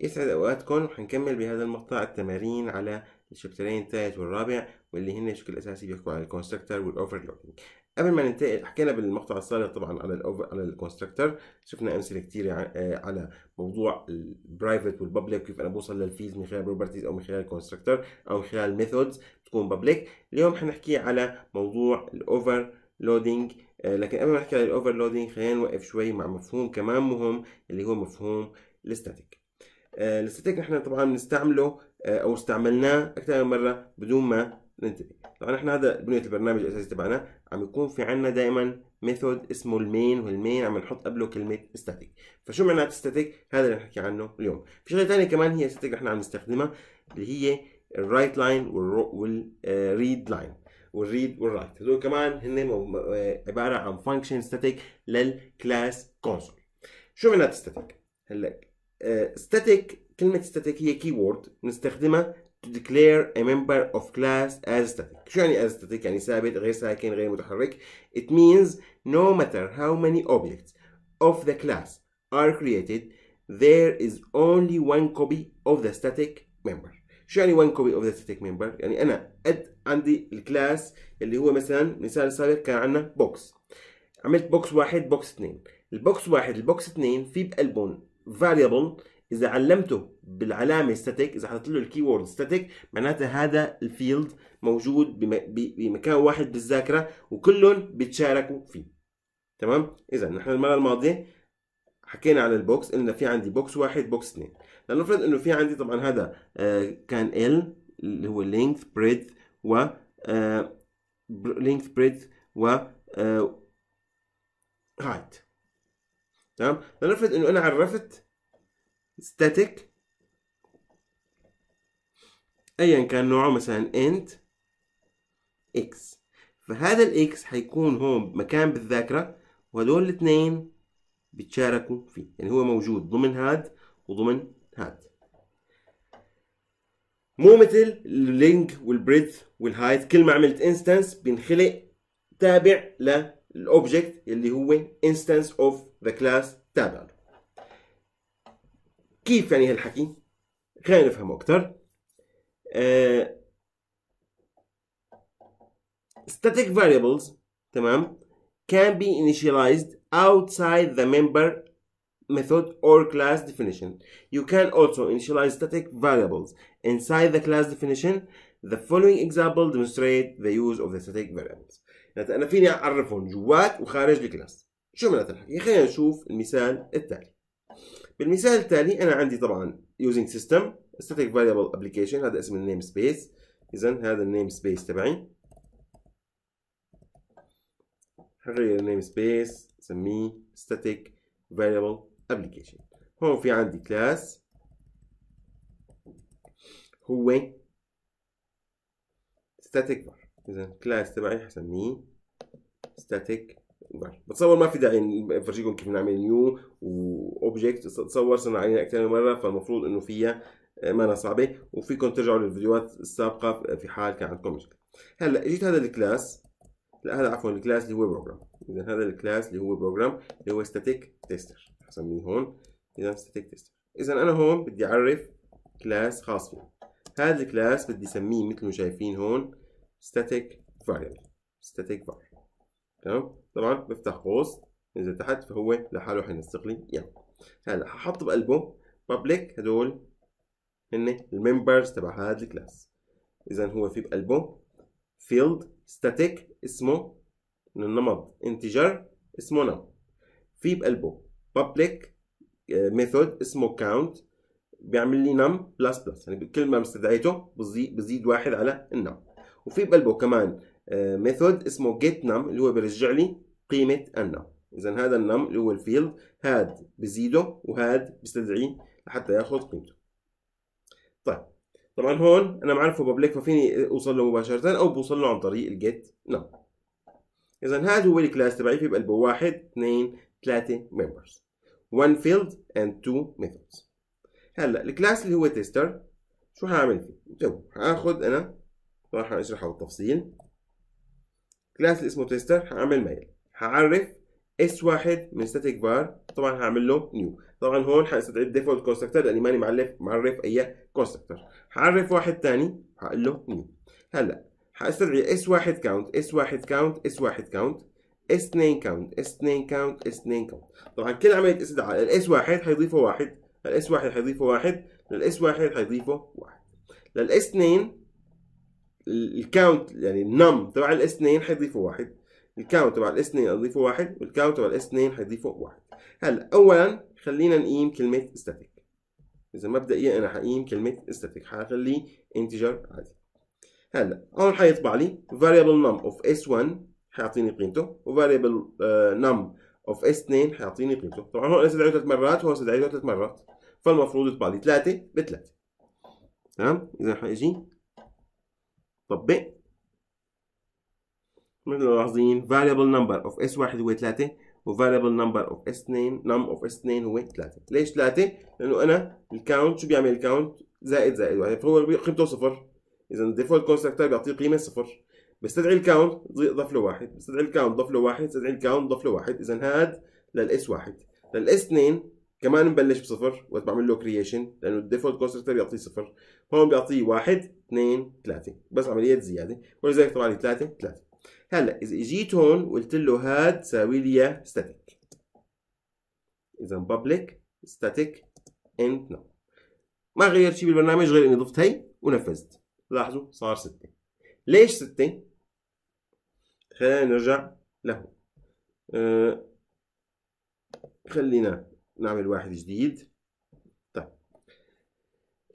يسعد أوقاتكم وحنكمل بهذا المقطع التمارين على الشابترين الثالث والرابع واللي هن بشكل أساسي بيحكوا على الكونستركتر والأوفرلودنج قبل ما ننتقل حكينا بالمقطع السابق طبعا على الاوفر على الكونستركتر شفنا امثله كثيره آه، على موضوع البرايفت والببليك كيف انا بوصل للفيز من خلال بروبرتيز او من خلال الكونستركتر او من خلال ميثودز تكون ببليك اليوم حنحكي على موضوع الاوفر آه، لودينج لكن قبل ما نحكي على الاوفر لودينج خلينا نوقف شوي مع مفهوم كمان مهم اللي هو مفهوم الاستاتيك الاستاتيك آه، احنا طبعا بنستعمله آه، او استعملناه اكثر من مره بدون ما ننتبه طبعا احنا هذا بنيه البرنامج الاساسي تبعنا عم يكون في عندنا دائما ميثود اسمه المين والمين عم نحط قبله كلمه ستاتيك فشو معنات ستاتيك هذا اللي نحكي عنه اليوم في شغله ثانيه كمان هي ستاتيك احنا عم نستخدمها اللي هي الرايت لاين والريد لاين والريد والرايت هذول كمان هن آه، عباره عن فانكشن ستاتيك للكلاس كونسول شو معنات ستاتيك هلا static كلمة static هي keyword نستخدمها to declare a member of class as static شو يعني as static يعني ثابت غير ساكن غير متحرك it means no matter how many objects of the class are created there is only one copy of the static member شو يعني one copy of the static member يعني انا قد عندي الكلاس اللي هو مثلا مثال سابق كان عندنا بوكس عملت بوكس واحد بوكس اثنين البوكس واحد البوكس اثنين في بقلبهم variable اذا علمته بالعلامه static اذا حطيت له الكي وورد static معناتها هذا الفيلد موجود بمكان واحد بالذاكره وكلهم بيتشاركوا فيه تمام اذا نحن المره الماضيه حكينا على البوكس قلنا في عندي بوكس واحد بوكس اثنين لنفرض انه في عندي طبعا هذا آه، كان ال اللي هو length breadth و آه، length breadth و آه، height تمام لنفرض انه انا عرفت static ايا كان نوعه مثلا int x فهذا الاكس حيكون هون مكان بالذاكره وهدول الاثنين بيتشاركوا فيه يعني هو موجود ضمن هاد وضمن هاد مو مثل اللينك والبريدث والهايت كل ما عملت انستنس بينخلق تابع ل الاوبجكت اللي هو انستنس اوف ذا كلاس تابعنا كيف يعني هالحكي خلينا نفهمه اكثر آه static variables تمام can be initialized outside the member method or class definition. You can also initialize static variables inside the class definition. The following example demonstrate the use of the static variables. معناتها انا فيني اعرفهم جوات وخارج الكلاس شو معناتها الحكي خلينا نشوف المثال التالي بالمثال التالي انا عندي طبعا using system static variable application هذا اسم النيم سبيس اذا هذا النيم سبيس تبعي حغير النيم سبيس سميه static variable application هون في عندي كلاس هو static فار اذا كلاس تبعي حسميه ستاتيك بار بتصور ما في داعي نفرجيكم كيف نعمل نيو واوبجكت تصور صرنا علينا اكثر من مره فالمفروض انه فيها مانا صعبه وفيكم ترجعوا للفيديوهات السابقه في حال كان عندكم مشكله هلا اجيت هذا الكلاس لا هذا عفوا الكلاس اللي هو بروجرام اذا هذا الكلاس اللي هو بروجرام اللي هو ستاتيك تيستر حسميه هون اذا ستاتيك تيستر اذا انا هون بدي اعرف كلاس خاص فيه هذا الكلاس بدي اسميه مثل ما شايفين هون static variable static variable تمام طبعا بفتح قوس انزل تحت فهو لحاله حينسق لي اياه يعني. هلا ححط بقلبه public هدول هن الممبرز تبع هذا الكلاس اذا هو في بقلبه field static اسمه من النمط integer اسمه num في بقلبه public آه، method اسمه count بيعمل لي num بلس بلس يعني كل ما مستدعيته بزيد, بزيد واحد على النم وفي بقلبه كمان ميثود آه، اسمه جيت نم اللي هو بيرجع لي قيمة النم إذا هذا النم اللي هو الفيلد هاد بزيده وهاد بستدعيه لحتى ياخذ قيمته طيب طبعا هون أنا معرفه بابليك ففيني أوصل له مباشرة أو بوصل له عن طريق الجيت نم إذا هذا هو الكلاس تبعي في بقلبه واحد اثنين ثلاثة members 1 field and 2 methods هلا الكلاس اللي هو تيستر شو هعمل فيه؟ تو هاخذ أنا راح اشرحه بالتفصيل كلاس اللي اسمه تيستر هعمل ميل هعرف اس واحد من ستاتيك فار طبعا هعمل له نيو طبعا هون هستدعي الديفولت كونستركتر لاني ماني معرف معرف اي كونستركتر هعرف واحد ثاني هقول له نيو هلا هستدعي اس واحد كاونت اس واحد كاونت اس واحد كاونت اس 2 كاونت اس 2 كاونت اس 2 كاونت طبعا كل عمليه استدعاء الاس واحد هيضيفه واحد الاس واحد هيضيفه واحد للاس واحد هيضيفه واحد للاس 2 الكاونت يعني النم تبع الاس 2 حيضيفوا واحد الكاونت تبع الاس 2 اضيفه واحد والكاونت تبع الاس 2 حيضيفوا واحد هلا اولا خلينا نقيم كلمه static اذا مبدئيا انا حقيم كلمه static حخليه انتجر عادي هلا هون حيطبع لي variable num of s1 حيعطيني قيمته variable آه، num of s2 حيعطيني قيمته طبعا هون انا استدعيته ثلاث مرات وهون استدعيته ثلاث مرات فالمفروض يطبع لي ثلاثه بثلاثه تمام اذا حيجي طبق مثل ملاحظين variable number of s1 هو 3 و variable number of s 2 num of s 2 هو 3 ليش 3 لانه انا الكاونت شو بيعمل الكاونت زائد زائد واحد فهو قيمته صفر اذا الديفولت كونستراكتور بيعطيه قيمه صفر بستدعي الكاونت ضف له واحد بستدعي الكاونت ضف له واحد بستدعي الكاونت ضف له واحد اذا هاد للاس 1 للاس 2 كمان نبلش بصفر وقت بعمل له كرييشن لانه الديفولت كونستركتر بيعطيه صفر هون بيعطيه واحد اثنين ثلاثه بس عمليه زياده ولذلك طلع لي ثلاثه ثلاثه هلا اذا اجيت هون وقلت له هاد ساوي لي ستاتيك اذا بابليك ستاتيك انت نو ما غير شيء بالبرنامج غير اني ضفت هي ونفذت لاحظوا صار سته ليش سته؟ خلينا نرجع له أه خلينا نعمل واحد جديد طيب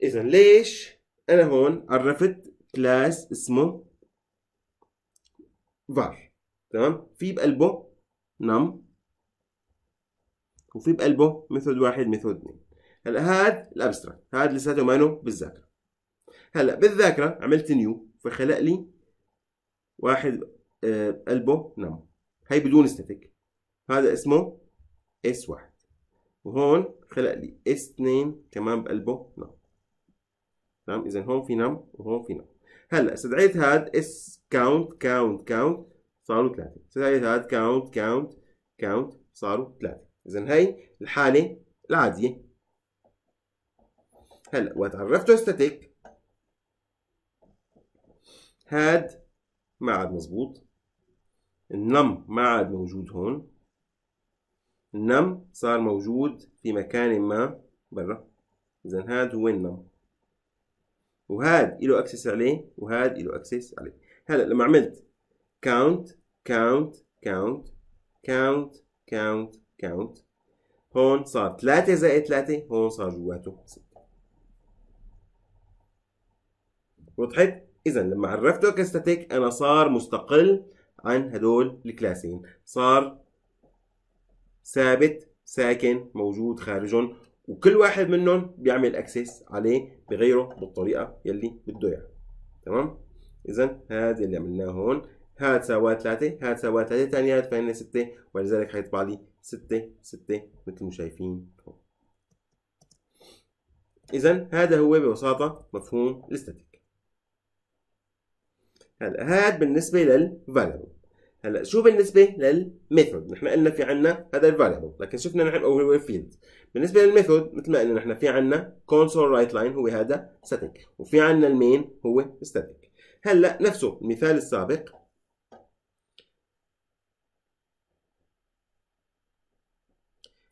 اذا ليش انا هون عرفت كلاس اسمه var تمام في بقلبه num وفي بقلبه ميثود واحد ميثود اثنين هلا هاد الابستراكت هاد لساته مانو بالذاكره هلا بالذاكره عملت نيو فخلق لي واحد آه، قلبه نم هي بدون ستاتيك هذا اسمه اس واحد وهون خلق لي اس 2 كمان بقلبه نم تمام نعم، اذا هون في نم وهون في نم هلا استدعيت هاد اس كاونت كاونت كاونت صاروا ثلاثه استدعيت هاد كاونت كاونت كاونت صاروا ثلاثه اذا هي الحاله العاديه هلا وقت عرفته استاتيك هاد ما عاد مزبوط النم ما عاد موجود هون النم صار موجود في مكان ما برا إذا هاد هو النم وهاد له اكسس عليه وهاد له اكسس عليه هلا لما عملت count count count count count count هون صار 3 زائد 3 هون صار جواته 6 وضحت؟ اذا لما عرفته كستاتيك انا صار مستقل عن هدول الكلاسين صار ثابت ساكن موجود خارجهم وكل واحد منهم بيعمل اكسس عليه بغيره بالطريقه يلي بده اياها تمام اذا هذا اللي عملناه هون هاد سوا 3 هاد سوا 3 ثانيات فهن 6 ولذلك حيطلع لي 6 6 مثل ما شايفين هون اذا هذا هو ببساطه مفهوم الاستاتيك هلا هاد بالنسبه للفاليو هلا شو بالنسبه للميثود نحن قلنا في عنا هذا الفاليبل لكن شفنا نحن اوفر فيلد بالنسبه للميثود مثل ما قلنا نحن في عنا كونسول رايت لاين هو هذا ستاتيك وفي عنا المين هو ستاتيك هلا نفسه المثال السابق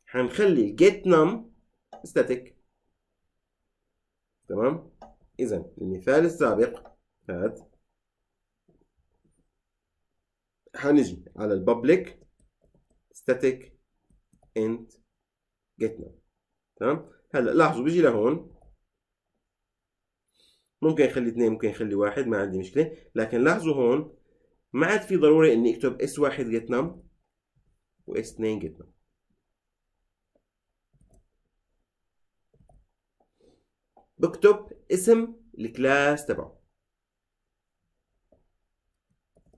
حنخلي get num static تمام اذا المثال السابق هذا هنجي على الببليك ستاتيك انت جيتنا تمام هلا لاحظوا بيجي لهون ممكن يخلي اثنين ممكن يخلي واحد ما عندي مشكله لكن لاحظوا هون ما عاد في ضروري اني اكتب اس واحد جيت نم واس اثنين جيت نم بكتب اسم الكلاس تبعه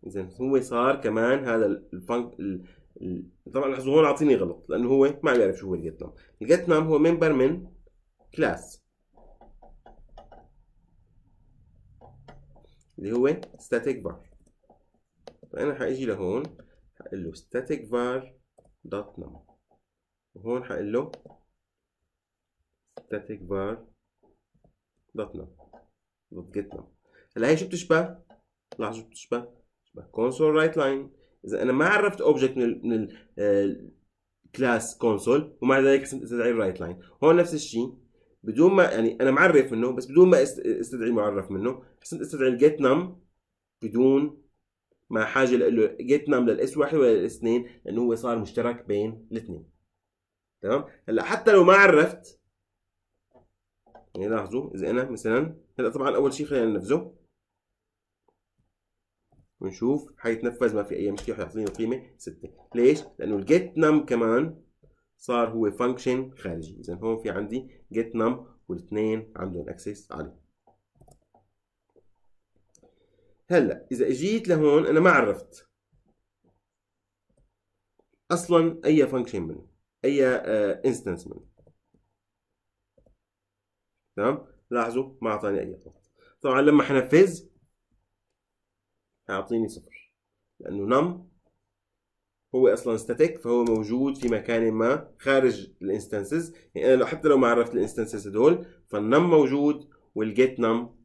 زين هو صار كمان هذا الفانك ال... ال... طبعا لاحظوا هون عاطيني غلط لانه هو ما بيعرف شو هو الجيت نام الجيت نام هو ممبر من كلاس اللي هو static var فانا حاجي لهون حقول له static var dot num وهون حقول له static var dot num dot get num هلا هي شو بتشبه؟ لاحظوا شو بتشبه؟ يبقى كونسول رايت لاين اذا انا ما عرفت اوبجكت من الـ من الكلاس كونسول ومع ذلك استدعي الرايت لاين هون نفس الشيء بدون ما يعني انا معرف منه بس بدون ما استدعي معرف منه حسنت استدعي الجيت نم بدون ما حاجه له جيت نم للاس واحد ولا للاس اثنين لانه هو صار مشترك بين الاثنين تمام هلا حتى لو ما عرفت يعني لاحظوا اذا انا مثلا هلا طبعا اول شيء خلينا ننفذه ونشوف حيتنفذ ما في اي مشكله حيعطيني القيمه 6 ليش؟ لانه الجيت نم كمان صار هو فانكشن خارجي اذا هون في عندي جيت نم والاثنين عندهم اكسس عليه هلا اذا اجيت لهون انا ما عرفت اصلا اي فانكشن منه اي انستنس آه، منه تمام لاحظوا ما اعطاني اي طبعا لما حنفذ اعطيني صفر لانه نم هو اصلا ستاتيك فهو موجود في مكان ما خارج الانستنسز يعني انا حتى لو ما عرفت الانستنسز هدول فالنم موجود والجيت نم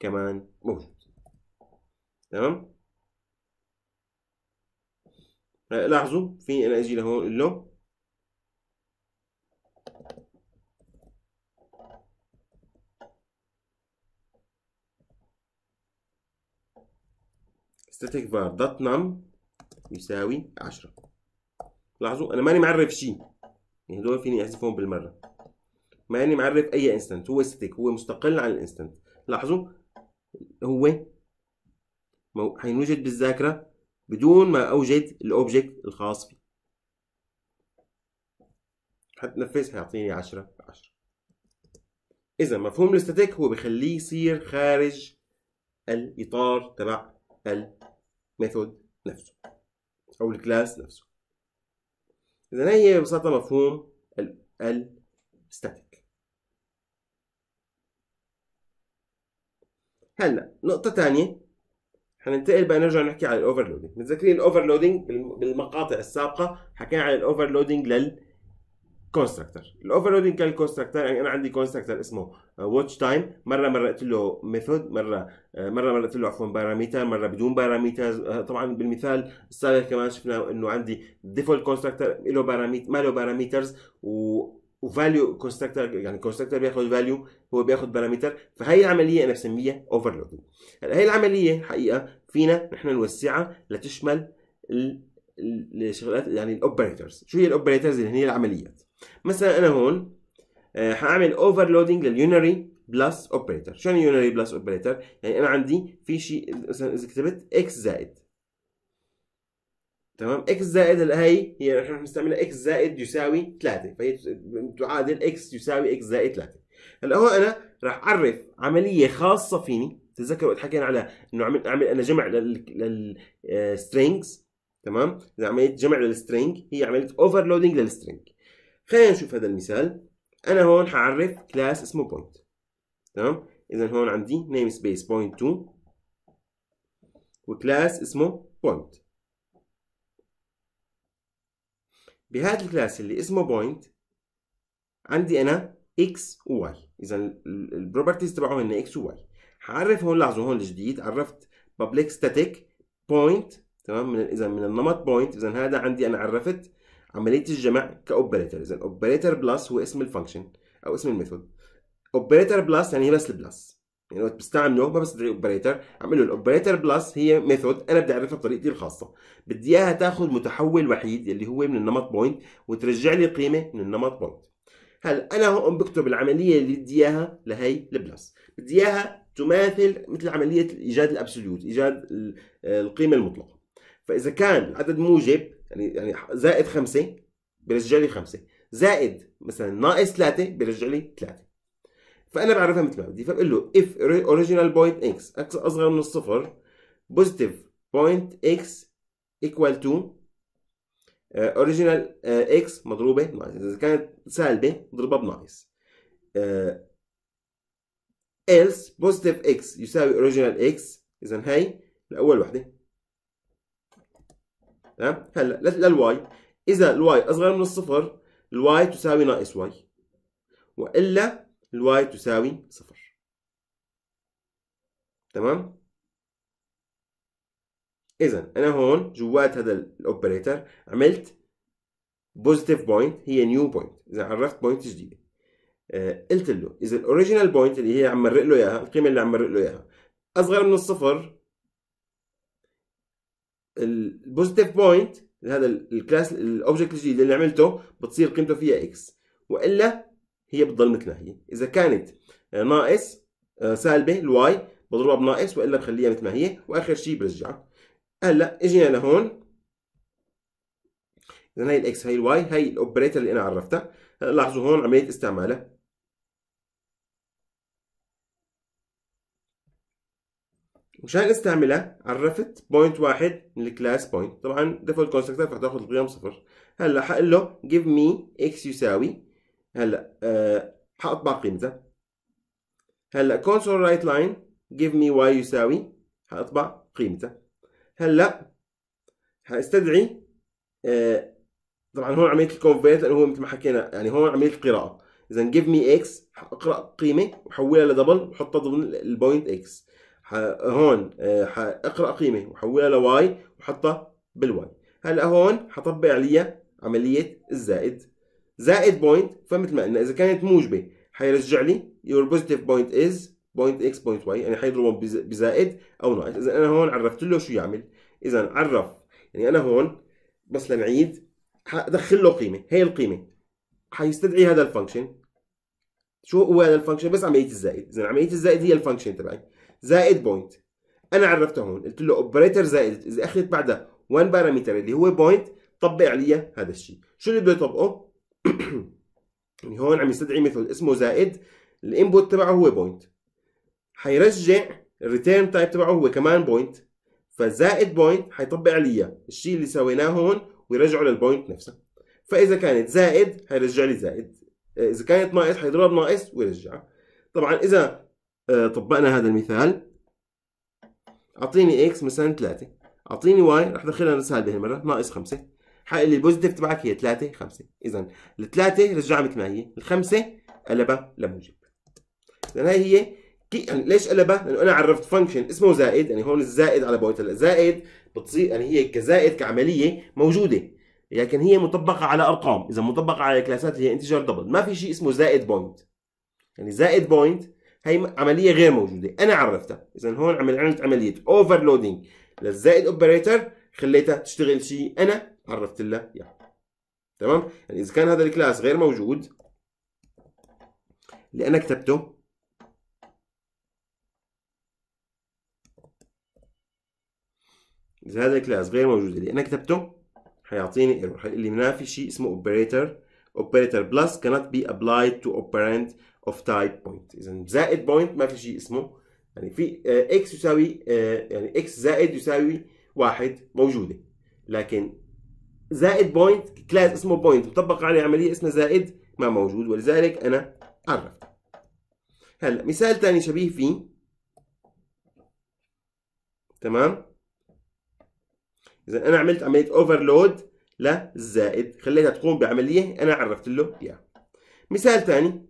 كمان موجود تمام آه، لاحظوا في انا اجي لهون اقول له static var dot num يساوي 10 لاحظوا انا ماني معرف شيء يعني هدول فيني احذفهم بالمره ماني معرف اي انستنت هو static هو مستقل عن الانستنت لاحظوا هو حينوجد بالذاكره بدون ما اوجد الاوبجكت الخاص فيه هتنفذ حيعطيني 10 10 اذا مفهوم الاستاتيك هو بخليه يصير خارج الاطار تبع ال ميثود نفسه او الكلاس نفسه اذا هي ببساطه مفهوم static هلا نقطه ثانيه حننتقل بقى نرجع نحكي على الاوفرلودنج متذكرين الاوفرلودنج بالمقاطع السابقه حكينا عن الاوفرلودنج لل كونستراكتر الاوفر لودنج كان كونستراكتر يعني انا عندي كونستراكتر اسمه واتش آه، تايم مره مرقت له ميثود مره آه، مره مرقت له عفوا باراميتر مره بدون باراميتر آه، طبعا بالمثال السابق كمان شفنا انه عندي ديفولت كونستراكتر له باراميتر ما له باراميترز و وفاليو كونستراكتر يعني كونستراكتر بياخذ فاليو هو بياخذ باراميتر فهي العمليه انا بسميها اوفرلودنج هلا هي العمليه حقيقه فينا نحن نوسعها لتشمل الشغلات يعني الاوبريتورز شو هي الاوبريتورز اللي هي العمليات مثلا انا هون هعمل اوفرلودنج لليونري بلس اوبريتر شو يعني يونري بلس اوبريتر يعني انا عندي في شيء مثلا اذا كتبت اكس زائد تمام اكس زائد هي هي رح بنستعملها اكس زائد يساوي 3 فهي تعادل اكس يساوي اكس زائد 3 هلا هو انا راح اعرف عمليه خاصه فيني تتذكروا وقت حكينا على انه عمل اعمل انا جمع للسترينجز آه، تمام اذا عمليه جمع للسترينج هي عمليه اوفرلودنج للسترينج خلينا نشوف هذا المثال انا هون هعرف كلاس اسمه بوينت تمام اذا هون عندي نيم سبيس بوينت 2 وكلاس اسمه بوينت بهذا الكلاس اللي اسمه بوينت عندي انا اكس وواي اذا البروبرتيز تبعه هن اكس وواي هعرف هون لاحظوا هون الجديد عرفت public static point تمام اذا من النمط point اذا هذا عندي انا عرفت عمليه الجمع كأوبريتر اذا أوبريتر بلس هو اسم الفانكشن او اسم الميثود أوبريتر بلس يعني بس البلس يعني وقت بستعمله ما بستدعي اوبريتور اعمل له الأوبريتر بلس هي ميثود انا بدي اعرفها بطريقتي الخاصه بدي اياها تاخذ متحول وحيد اللي هو من النمط بوينت وترجع لي قيمه من النمط بوينت هلا انا هون بكتب العمليه اللي بدي اياها لهي البلس بدي اياها تماثل مثل عمليه ايجاد الابسوليوت ايجاد القيمه المطلقه فاذا كان العدد موجب يعني يعني زائد خمسة بيرجع لي خمسة زائد مثلا ناقص ثلاثة بيرجع لي ثلاثة فأنا بعرفها مثل ما بدي فبقول له if original point x أصغر من الصفر positive point x equal to آه، original آه، x مضروبة ناقص إذا كانت سالبة ضربها بناقص آه، else positive x يساوي original x إذا هي الأول وحدة تمام هلا للواي اذا الواي اصغر من الصفر الواي تساوي ناقص واي والا الواي تساوي صفر تمام اذا انا هون جوات هذا الاوبريتر عملت بوزيتيف بوينت هي نيو بوينت اذا عرفت بوينت جديده آه، قلت له اذا الاوريجينال بوينت اللي هي عم مرق له اياها القيمه اللي عم مرق له اياها اصغر من الصفر البوزيتيف بوينت هذا الكلاس الاوبجكت الجديد اللي عملته بتصير قيمته فيها اكس والا هي بتضل مثل ما هي اذا كانت آه، ناقص آه، سالبه الواي بضربها بناقص والا بخليها مثل ما هي واخر شيء برجعها هلا اجينا لهون اذا هي الاكس هي الواي هي الاوبريتر اللي انا عرفتها هلا لاحظوا هون عمليه استعمالها مشان استعملها عرفت بوينت واحد من الكلاس بوينت طبعا ديفولت كونستراكتور فهتاخد القيم صفر هلا حقول له جيف مي اكس يساوي هلا أه حاطبع قيمته هلا كونسول رايت لاين جيف مي واي يساوي حاطبع قيمته هلا حاستدعي أه طبعا هون عمليه الكونفيرت لانه هو مثل ما حكينا يعني هون عمليه القراءه اذا جيف مي اكس اقرا قيمه وحولها لدبل وحطها ضمن البوينت اكس هون آه، اقرا قيمه وحولها لواي وحطها بالواي هلا هون حطبق عليها عمليه الزائد زائد بوينت فمثل ما قلنا اذا كانت موجبه حيرجع لي your positive point is بوينت اكس بوينت واي يعني حيضربهم بزائد او ناقص اذا انا هون عرفت له شو يعمل اذا عرف يعني انا هون بس لنعيد حدخل له قيمه هي القيمه حيستدعي هذا الفانكشن شو هو هذا الفانكشن بس عمليه الزائد اذا عمليه الزائد هي الفانكشن تبعي زائد بوينت انا عرفتها هون قلت له اوبريتر زائد اذا اخذت بعدها 1 بارامتر اللي هو بوينت طبق عليها هذا الشيء شو اللي بده يطبقه يعني هون عم يستدعي ميثود اسمه زائد الانبوت تبعه هو بوينت حيرجع الريتيرن تايب تبعه هو كمان بوينت فزائد بوينت حيطبق عليها الشيء اللي سويناه هون ويرجعه للبوينت نفسها فاذا كانت زائد حيرجع لي زائد اذا كانت ناقص حيضرب ناقص ويرجعها طبعا اذا آه، طبقنا هذا المثال اعطيني اكس مثلا 3 اعطيني واي رح ادخلها للسالب هالمره ناقص 5 حقلي البوزيتيف تبعك هي 3 5 اذا الثلاثه رجعها مثل ما هي الخمسه قلبها لموجب اذا هي هي كي يعني ليش قلبها؟ لانه انا عرفت فانكشن اسمه زائد يعني هون الزائد على بوينت هلا زائد بتصير يعني هي كزائد كعمليه موجوده لكن هي مطبقه على ارقام اذا مطبقه على كلاسات اللي هي انتجر دبل ما في شيء اسمه زائد بوينت يعني زائد بوينت هي عمليه غير موجوده انا عرفتها اذا هون عمل عملت عمليه اوفرلودنج للزائد اوبريتر خليتها تشتغل شيء انا عرفت لها اياه تمام يعني اذا كان هذا الكلاس غير موجود اللي انا كتبته اذا هذا الكلاس غير موجود اللي انا كتبته حيعطيني ايرور حيقول لي ما في شيء اسمه اوبريتر اوبريتر بلس cannot be applied to operand اوف تايب بوينت اذا زائد بوينت ما في شيء اسمه يعني في اكس آه، يساوي آه، يعني اكس زائد يساوي واحد موجوده لكن زائد بوينت كلاس اسمه بوينت مطبق عليه عمليه اسمها زائد ما موجود ولذلك انا عرفت هلا مثال ثاني شبيه فيه تمام اذا انا عملت عمليه اوفرلود للزائد خليتها تقوم بعمليه انا عرفت له اياها مثال ثاني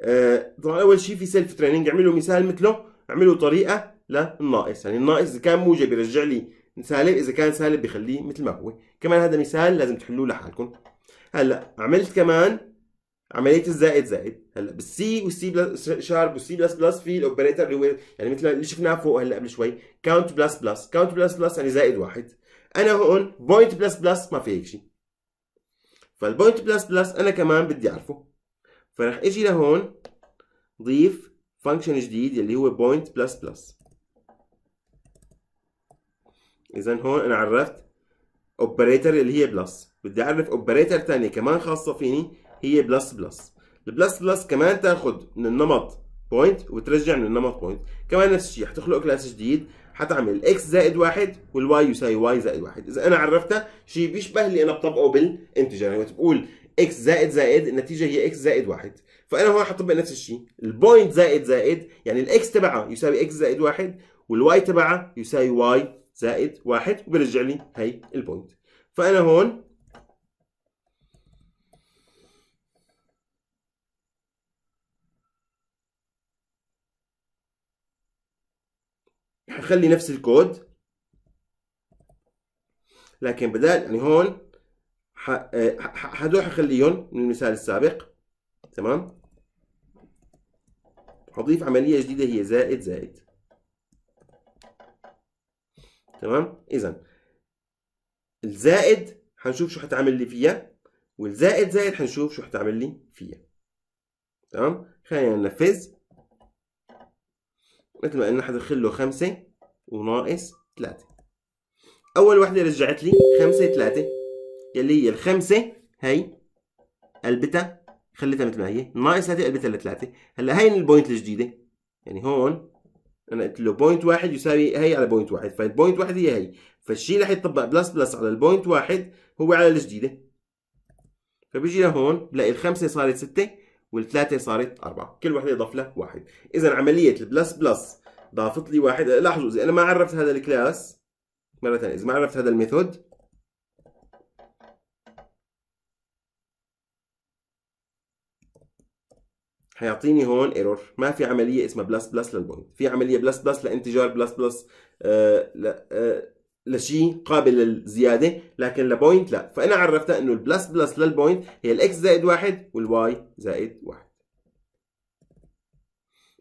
آه، طبعا اول شيء في سيلف تريننج اعملوا مثال مثله اعملوا طريقه للناقص يعني الناقص اذا كان موجب بيرجع لي سالب اذا كان سالب بخليه مثل ما هو كمان هذا مثال لازم تحلوه لحالكم هلا عملت كمان عمليه الزائد زائد هلا بالسي والسي بلس شارب والسي بلس بلس في الاوبريتور اللي هو يعني مثل اللي شفناه فوق هلا قبل شوي كاونت بلس بلس كاونت بلس بلس يعني زائد واحد انا هون بوينت بلس بلس ما في هيك شيء فالبوينت بلس بلس انا كمان بدي اعرفه فراح اجي لهون ضيف فانكشن جديد اللي هو بوينت بلس بلس اذا هون انا عرفت اوبريتر اللي هي بلس بدي اعرف اوبريتر ثانيه كمان خاصه فيني هي بلس بلس البلس بلس كمان تاخذ من النمط بوينت وترجع من النمط بوينت كمان نفس الشيء حتخلق كلاس جديد حتعمل اكس زائد واحد والواي يساوي واي زائد واحد اذا انا عرفتها شيء بيشبه اللي انا بطبقه بالانتجر يعني بتقول اكس زائد زائد النتيجه هي اكس زائد واحد فانا هون حطبق نفس الشيء البوينت زائد زائد يعني الاكس تبعها يساوي اكس زائد واحد والواي تبعها يساوي واي زائد واحد وبرجع لي هي البوينت فانا هون حخلي نفس الكود لكن بدال يعني هون هدول آه، حخليهم من المثال السابق تمام حضيف عملية جديدة هي زائد زائد تمام إذا الزائد حنشوف شو حتعمل لي فيها والزائد زائد حنشوف شو حتعمل لي فيها تمام خلينا ننفذ مثل ما قلنا حدخل له 5 وناقص 3 أول وحدة رجعت لي 5 3 اللي هي الخمسة هي البتا خليتها مثل ما هي ناقص هذه البتا لثلاثة هلا هي البوينت الجديدة يعني هون انا قلت له بوينت واحد يساوي هي على بوينت واحد فالبوينت واحد هي هي فالشيء اللي حيطبق بلس بلس على البوينت واحد هو على الجديدة فبيجي لهون بلاقي الخمسة صارت ستة والثلاثة صارت أربعة كل واحدة يضاف لها واحد إذا عملية البلس بلس ضافت لي واحد لاحظوا إذا أنا ما عرفت هذا الكلاس مرة ثانية إذا ما عرفت هذا الميثود حيعطيني هون ايرور ما في عمليه اسمها بلس بلس للبوينت في عمليه بلس بلس لانتجار بلس آه، بلس آه، لشيء قابل للزياده لكن لبوينت لا فانا عرفتها انه البلس بلس للبوينت هي الاكس زائد واحد والواي زائد واحد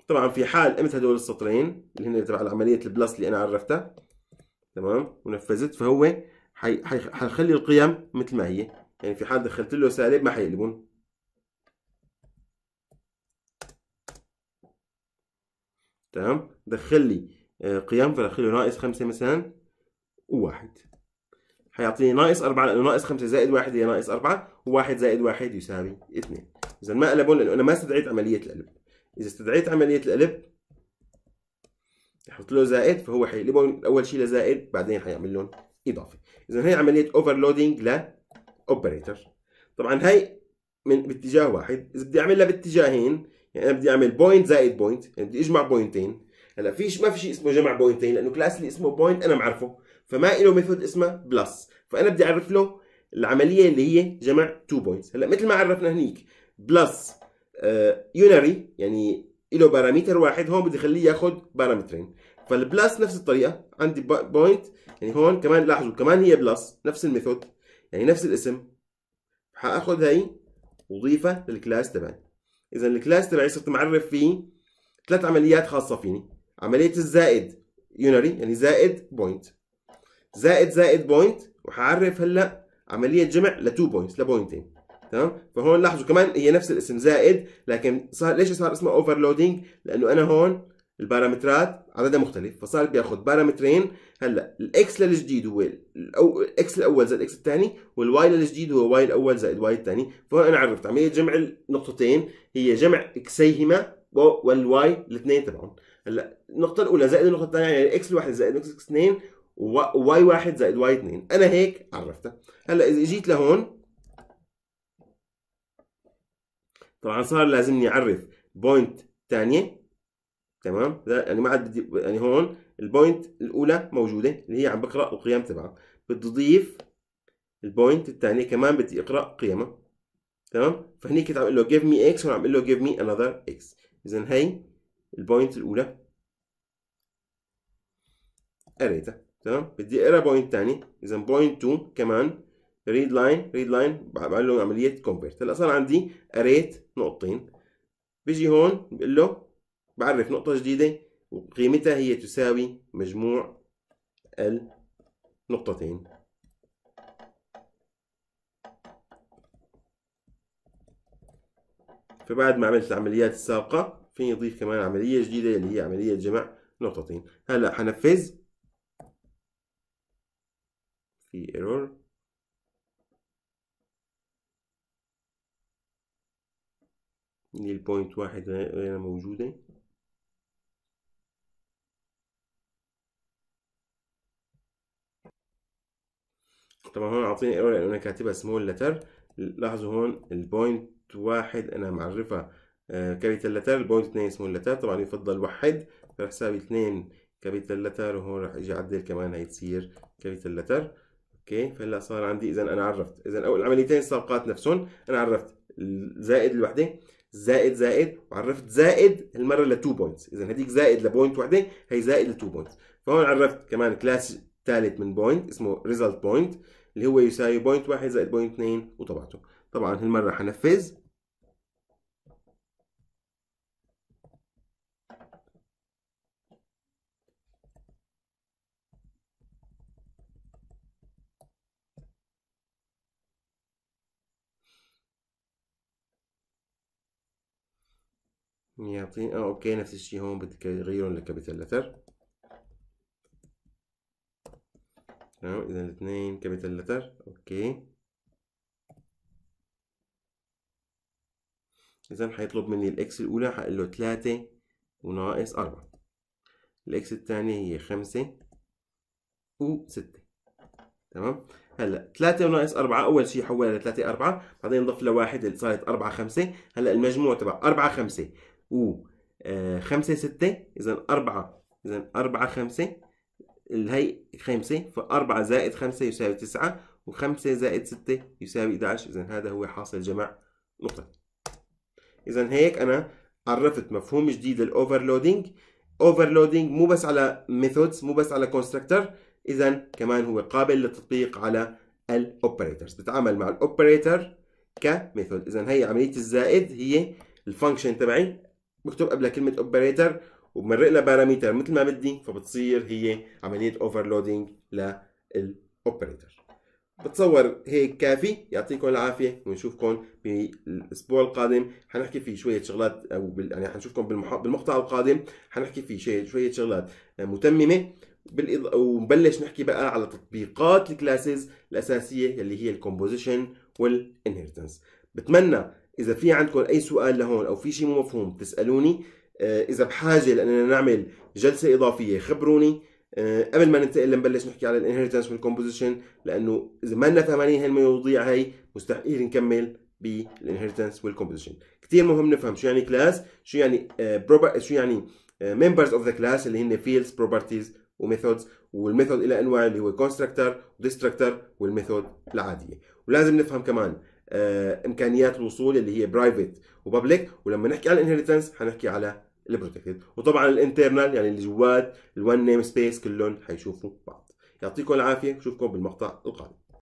طبعا في حال قمت هدول السطرين اللي هن تبع عمليه البلس اللي انا عرفتها تمام ونفذت فهو حيخلي القيم مثل ما هي يعني في حال دخلت له سالب ما حيقلبون تمام دخل لي آه، قيم فدخل له ناقص خمسة مثلا وواحد هيعطيني ناقص أربعة لأنه ناقص خمسة زائد واحد هي ناقص أربعة وواحد زائد واحد يساوي اثنين إذا ما قلبهم لأنه أنا ما استدعيت عملية القلب إذا استدعيت عملية القلب حط له زائد فهو حيقلبهم أول شيء لزائد بعدين حيعمل لهم إضافة إذا هي عملية أوفرلودينج لأوبريتر طبعا هي من باتجاه واحد إذا بدي أعملها باتجاهين يعني انا بدي اعمل بوينت زائد بوينت يعني بدي اجمع بوينتين هلا فيش ما في شيء اسمه جمع بوينتين لانه كلاس اللي اسمه بوينت انا معرفه فما له ميثود اسمها بلس فانا بدي اعرف له العمليه اللي هي جمع 2 بوينتس هلا مثل ما عرفنا هنيك بلس يونري آه، يعني له بارامتر واحد هون بدي اخليه ياخذ بارامترين فالبلس نفس الطريقه عندي بوينت يعني هون كمان لاحظوا كمان هي بلس نفس الميثود يعني نفس الاسم حاخذ هي وضيفها للكلاس تبعي اذا الكلاس تبعي صرت معرف فيه ثلاث عمليات خاصه فيني عمليه الزائد يونري يعني زائد بوينت زائد زائد بوينت وحعرف هلا عمليه جمع لتو بوينتس لبوينتين تمام فهون لاحظوا كمان هي نفس الاسم زائد لكن صار ليش صار اسمه اوفرلودينج لانه انا هون البارامترات عددها مختلف فصار بياخذ بارامترين هلا الاكس للجديد هو الاكس الاول زائد الاكس الثاني والواي للجديد هو واي الاول زائد واي الثاني فهون انا عرفت عمليه جمع النقطتين هي جمع اكسيهما والواي الاثنين تبعهم هلا النقطه الاولى زائد النقطه الثانيه يعني الاكس الواحد زائد اكس اثنين وواي واحد زائد واي اثنين انا هيك عرفتها هلا اذا اجيت لهون طبعا صار لازمني اعرف بوينت ثانيه تمام ده يعني ما عاد بدي يعني هون البوينت الاولى موجوده اللي هي عم بقرا القيم تبعها بدي اضيف البوينت الثانيه كمان بدي اقرا قيمها تمام فهني كنت عم اقول له give me x وعم اقول له give me another x اذا هي البوينت الاولى قريتها تمام بدي اقرا بوينت ثاني اذا بوينت 2 كمان ريد لاين ريد لاين بعمل له عمليه كونفرت هلا صار عندي قريت نقطتين بيجي هون بقول له بعرف نقطة جديدة وقيمتها هي تساوي مجموع النقطتين فبعد ما عملت العمليات السابقة فيني أضيف كمان عملية جديدة اللي هي عملية جمع نقطتين هلا حنفذ في error البوينت واحد غير موجودة طبعا هون عاطيني ايرور يعني لان انا كاتبها سمول لتر لاحظوا هون البوينت واحد انا معرفها كابيتال لتر البوينت اثنين سمول لتر طبعا يفضل واحد فرح اثنين كابيتال لتر وهون راح اجي اعدل كمان هي تصير كابيتال لتر اوكي فهلا صار عندي اذا انا عرفت اذا اول عمليتين السابقات نفسهم انا عرفت زائد الوحده زائد زائد وعرفت زائد المره ل 2 بوينتس اذا هذيك زائد لبوينت وحده هي زائد ل 2 بوينتس فهون عرفت كمان كلاس ثالث من بوينت اسمه ريزلت بوينت اللي هو يساوي بوينت واحد زائد بوينت اثنين وطبعته طبعا هالمرة حنفذ يعطيني اه اوكي نفس الشيء هون بدك يغيرون لكابيتال لتر تمام اذا الاثنين كابيتال لتر اوكي اذا هيطلب مني الاكس الاولى هقول له ثلاثة وناقص اربعة الاكس الثانية هي خمسة وستة تمام هلا 3 وناقص 4 اول شيء حولها ل 3 4 بعدين ضف له واحد اللي صارت 4 5 هلا المجموع تبع 4 5 و 5 آه، 6 اذا 4 اذا 4 5 الهيء خمسة فأربعة زائد خمسة يساوي تسعة وخمسة زائد ستة يساوي 11 إذا هذا هو حاصل جمع نقطة إذا هيك أنا عرفت مفهوم جديد الأوفرلودينج أوفرلودينج مو بس على ميثودز مو بس على كونستركتر إذا كمان هو قابل للتطبيق على الأوبريتورز بتعامل مع الأوبريتور كميثود إذا هي عملية الزائد هي الفانكشن تبعي بكتب قبلها كلمة أوبريتور وبمرق لها باراميتر مثل ما بدي فبتصير هي عمليه اوفرلودنج للاوبريتر بتصور هيك كافي يعطيكم العافيه ونشوفكم بالاسبوع القادم حنحكي فيه شويه شغلات او بال... يعني حنشوفكم بالمح... بالمقطع القادم حنحكي فيه شويه شويه شغلات آه، متممه بالإض... ونبلش نحكي بقى على تطبيقات الكلاسز الاساسيه اللي هي الكومبوزيشن والانهرتنس بتمنى اذا في عندكم اي سؤال لهون او في شيء مو مفهوم تسالوني آه، اذا بحاجه لاننا نعمل جلسه اضافيه خبروني آه، قبل ما ننتقل لنبلش نحكي على الانهيرتنس والكومبوزيشن لانه اذا ما لنا فاهمانين هالمواضيع هي مستحيل نكمل بالانهيرتنس والكومبوزيشن كثير مهم نفهم شو يعني كلاس شو يعني بروبر آه، شو يعني ممبرز اوف ذا كلاس اللي هن فيلدز بروبرتيز وميثودز والميثود الى انواع اللي هو كونستراكتر وديستراكتر والميثود العاديه ولازم نفهم كمان امكانيات الوصول اللي هي برايفت وبابليك ولما نحكي على الانهيرتنس حنحكي على البروتكتد وطبعا الانترنال يعني اللي جوات الون نيم سبيس كلهم حيشوفوا بعض يعطيكم العافيه بشوفكم بالمقطع القادم